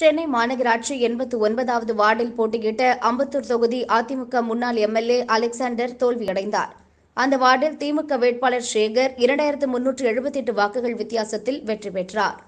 சென்னை மாநகராட்சி எண்பத்தி ஒன்பதாவது வார்டில் போட்டியிட்ட அம்பத்தூர் தொகுதி அதிமுக முன்னாள் எம்எல்ஏ அலெக்சாண்டர் தோல்வியடைந்தார் அந்த வார்டில் திமுக வேட்பாளர் சேகர் இரண்டாயிரத்து முன்னூற்று எழுபத்தி எட்டு வாக்குகள் வித்தியாசத்தில் வெற்றி பெற்றார்